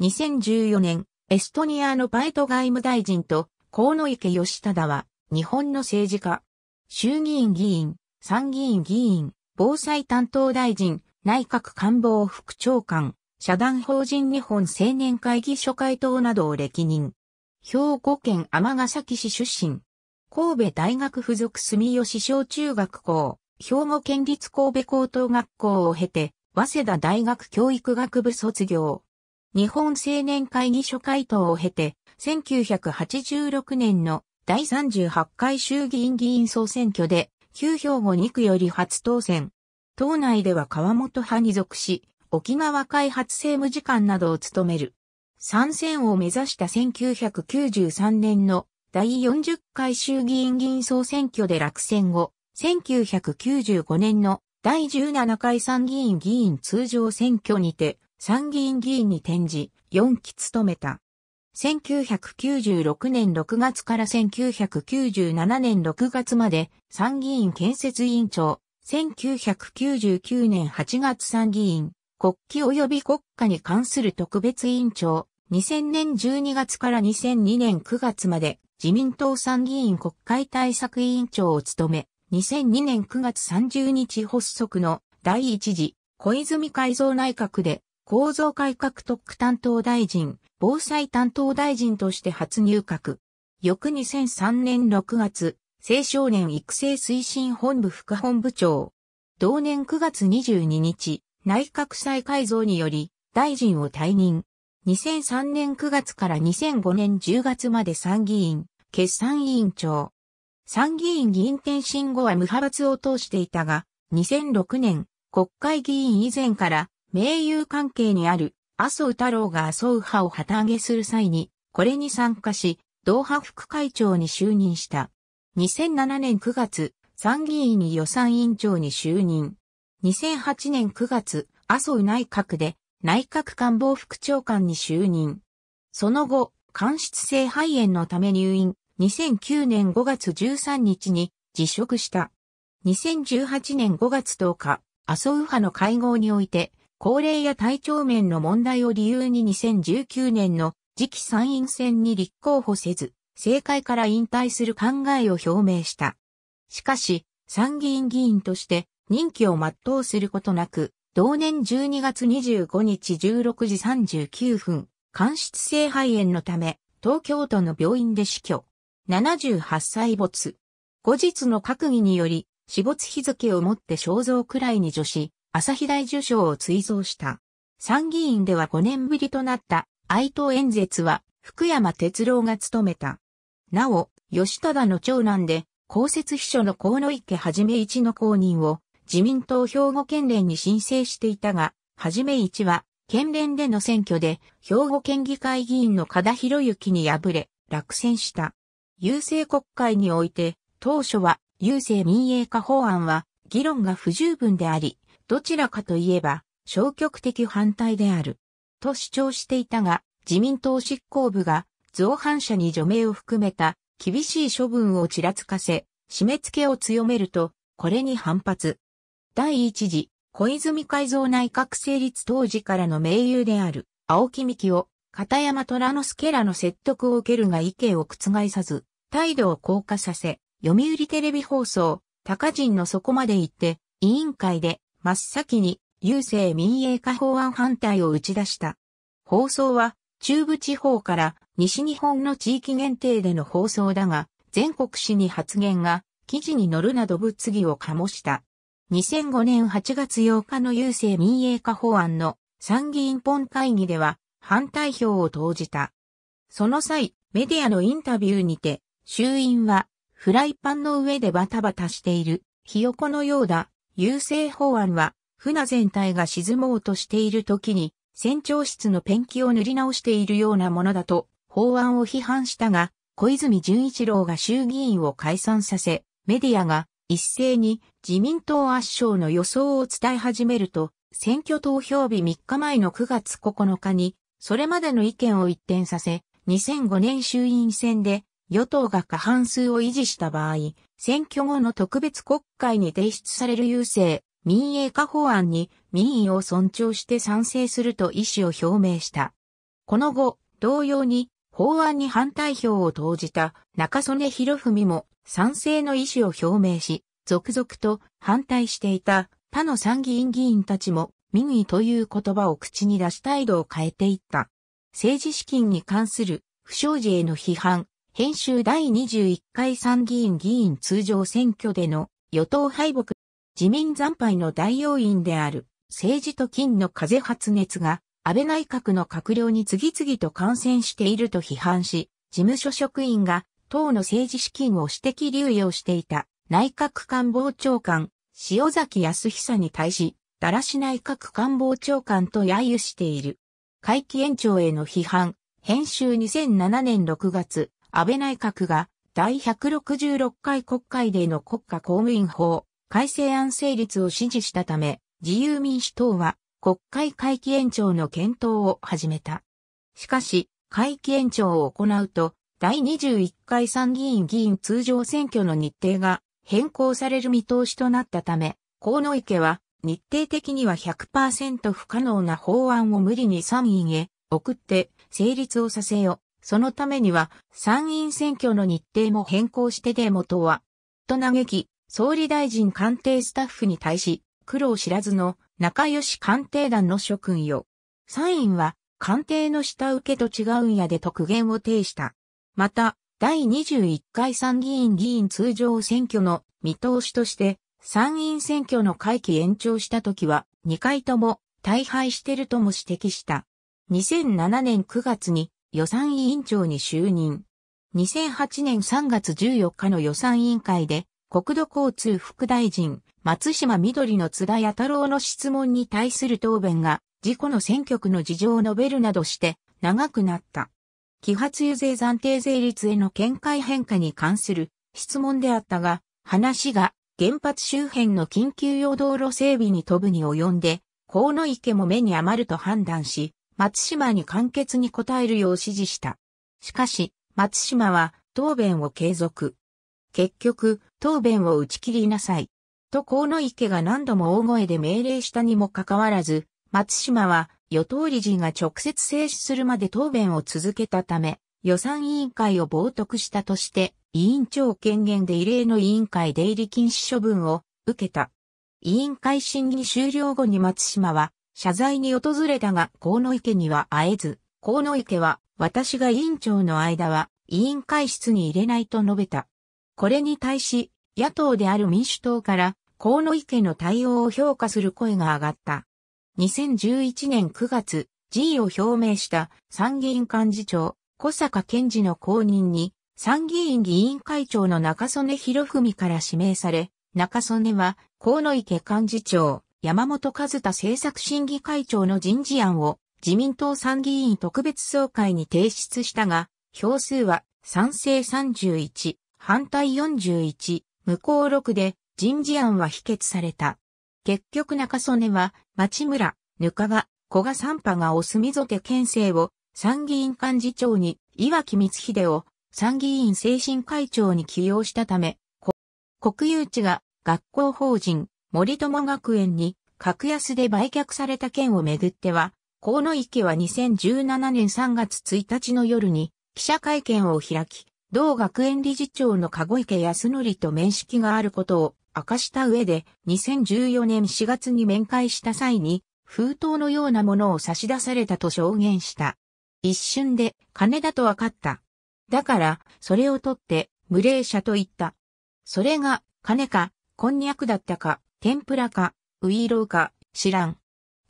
2014年、エストニアのバイト外務大臣と、河野池義忠は、日本の政治家、衆議院議員、参議院議員、防災担当大臣、内閣官房副長官、社団法人日本青年会議所会頭などを歴任。兵庫県ヶ崎市出身。神戸大学附属住吉小中学校、兵庫県立神戸高等学校を経て、早稲田大学教育学部卒業。日本青年会議所回答を経て、1986年の第38回衆議院議員総選挙で、旧兵庫2区より初当選。党内では川本派に属し、沖縄開発政務次官などを務める。参戦を目指した1993年の第40回衆議院議員総選挙で落選後、1995年の第17回参議院議員通常選挙にて参議院議員に転じ、4期務めた。1996年6月から1997年6月まで参議院建設委員長、1999年8月参議院、国旗及び国家に関する特別委員長、2000年12月から2002年9月まで自民党参議院国会対策委員長を務め、2002年9月30日発足の第一次小泉改造内閣で構造改革特区担当大臣、防災担当大臣として初入閣。翌2003年6月、青少年育成推進本部副本部長。同年9月22日、内閣再改造により、大臣を退任。2003年9月から2005年10月まで参議院、決算委員長。参議院議員転身後は無派閥を通していたが、2006年、国会議員以前から盟友関係にある麻生太郎が麻生派を旗揚げする際に、これに参加し、同派副会長に就任した。2007年9月、参議院に予算委員長に就任。2008年9月、麻生内閣で内閣官房副長官に就任。その後、間質性肺炎のため入院、2009年5月13日に辞職した。2018年5月10日、麻生派の会合において、高齢や体調面の問題を理由に2019年の次期参院選に立候補せず、政界から引退する考えを表明した。しかし、参議院議員として任期を全うすることなく、同年12月25日16時39分、間質性肺炎のため、東京都の病院で死去。78歳没。後日の閣議により、死没日付をもって肖像くらいに除し、朝日大受賞を追贈した。参議院では5年ぶりとなった哀悼演説は福山哲郎が務めた。なお、吉忠の長男で、公設秘書の河野池はじめ一の公認を自民党兵庫県連に申請していたが、はじめ一は県連での選挙で兵庫県議会議員の加田博之に敗れ落選した。郵政国会において当初は郵政民営化法案は議論が不十分であり、どちらかといえば消極的反対である。と主張していたが、自民党執行部が造反者に除名を含めた厳しい処分をちらつかせ、締め付けを強めると、これに反発。第一次、小泉改造内閣成立当時からの盟友である、青木幹を、片山虎之助らの説得を受けるが意見を覆さず、態度を硬化させ、読売テレビ放送、高人のそこまで行って、委員会で、真っ先に郵政民営化法案反対を打ち出した。放送は中部地方から西日本の地域限定での放送だが、全国紙に発言が記事に載るなど物議を醸した。2005年8月8日の郵政民営化法案の参議院本会議では反対票を投じた。その際、メディアのインタビューにて、衆院はフライパンの上でバタバタしている、ひよこのようだ優勢法案は、船全体が沈もうとしている時に、船長室のペンキを塗り直しているようなものだと、法案を批判したが、小泉純一郎が衆議院を解散させ、メディアが一斉に自民党圧勝の予想を伝え始めると、選挙投票日3日前の9月9日に、それまでの意見を一転させ、2005年衆院選で与党が過半数を維持した場合、選挙後の特別国会に提出される郵政民営化法案に民意を尊重して賛成すると意思を表明した。この後、同様に法案に反対票を投じた中曽根博文も賛成の意思を表明し、続々と反対していた他の参議院議員たちも民意という言葉を口に出し態度を変えていった。政治資金に関する不祥事への批判、編集第21回参議院議員通常選挙での与党敗北、自民惨敗の大要因である政治と金の風発熱が安倍内閣の閣僚に次々と感染していると批判し、事務所職員が党の政治資金を私的流用していた内閣官房長官、塩崎康久に対し、だらし内閣官房長官と揶揄している。会期延長への批判、編集2007年6月、安倍内閣が第166回国会での国家公務員法改正案成立を支持したため、自由民主党は国会会期延長の検討を始めた。しかし、会期延長を行うと、第21回参議院議員通常選挙の日程が変更される見通しとなったため、河野池は日程的には100%不可能な法案を無理に参院へ送って成立をさせよう。そのためには参院選挙の日程も変更してデもとは、と嘆き、総理大臣官邸スタッフに対し、苦労知らずの仲良し官邸団の諸君よ。参院は官邸の下請けと違うんやで特言を呈した。また、第21回参議院議員通常選挙の見通しとして、参院選挙の会期延長した時は2回とも大敗してるとも指摘した。2007年9月に予算委員長に就任。2008年3月14日の予算委員会で、国土交通副大臣、松島緑の津田八太郎の質問に対する答弁が、事故の選挙区の事情を述べるなどして、長くなった。揮発油税暫定税率への見解変化に関する質問であったが、話が原発周辺の緊急用道路整備に飛ぶに及んで、河野池も目に余ると判断し、松島に簡潔に答えるよう指示した。しかし、松島は答弁を継続。結局、答弁を打ち切りなさい。と河野池が何度も大声で命令したにもかかわらず、松島は与党理事が直接制止するまで答弁を続けたため、予算委員会を冒涜したとして、委員長権限で異例の委員会出入り禁止処分を受けた。委員会審議終了後に松島は謝罪に訪れたが、河野池には会えず、河野池は、私が委員長の間は、委員会室に入れないと述べた。これに対し、野党である民主党から、河野池の対応を評価する声が上がった。2011年9月、辞意を表明した参議院幹事長、小坂健二の後任に、参議院議員会長の中曽根博文から指名され、中曽根は、河野池幹事長、山本和太政策審議会長の人事案を自民党参議院特別総会に提出したが、票数は賛成31、反対41、無効6で人事案は否決された。結局中曽根は町村、ぬかが、古賀三波がお墨ぞけ県政を参議院幹事長に岩木光秀を参議院精神会長に起用したため、国有地が学校法人、森友学園に格安で売却された件をめぐっては、河野池は2017年3月1日の夜に記者会見を開き、同学園理事長の籠池康則と面識があることを明かした上で、2014年4月に面会した際に、封筒のようなものを差し出されたと証言した。一瞬で金だと分かった。だから、それを取って、無礼者と言った。それが、金か、こんにゃくだったか、天ぷらか、ウイローか、知らん。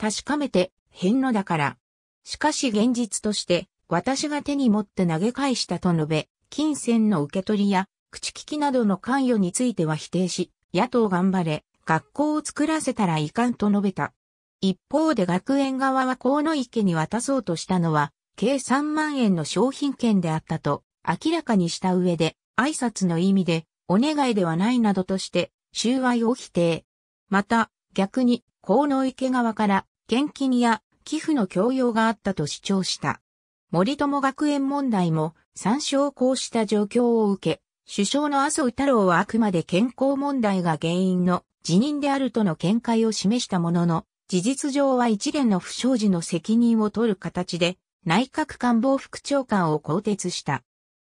確かめて、変のだから。しかし現実として、私が手に持って投げ返したと述べ、金銭の受け取りや、口利きなどの関与については否定し、野党頑張れ、学校を作らせたらいかんと述べた。一方で学園側は河野池に渡そうとしたのは、計3万円の商品券であったと、明らかにした上で、挨拶の意味で、お願いではないなどとして、収賄を否定。また、逆に、河野池側から、献金や寄付の強要があったと主張した。森友学園問題も、参照こうした状況を受け、首相の麻生太郎はあくまで健康問題が原因の辞任であるとの見解を示したものの、事実上は一連の不祥事の責任を取る形で、内閣官房副長官を更迭した。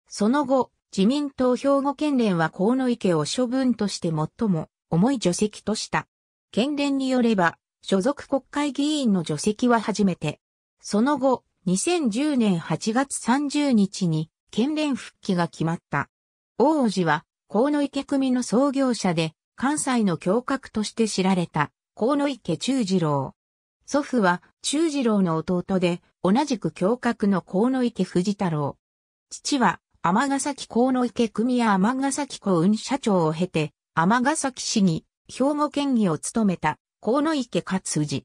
その後、自民党兵庫県連は河野池を処分として最も重い除籍とした。県連によれば、所属国会議員の除籍は初めて。その後、2010年8月30日に、県連復帰が決まった。王子は、河野池組の創業者で、関西の教閣として知られた、河野池中次郎。祖父は、中次郎の弟で、同じく教閣の河野池藤太郎。父は、天ヶ崎河野池組や天ヶ崎幸運社長を経て、天ヶ崎市議、兵庫県議を務めた、河野池勝氏。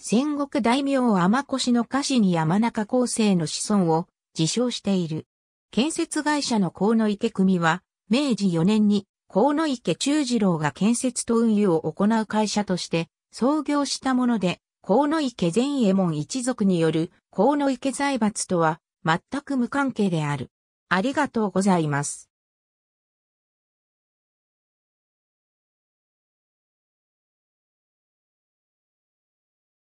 戦国大名天越の家臣山中厚生の子孫を自称している。建設会社の河野池組は、明治4年に河野池中次郎が建設と運輸を行う会社として創業したもので、河野池善衛門一族による河野池財閥とは全く無関係である。ありがとうございます。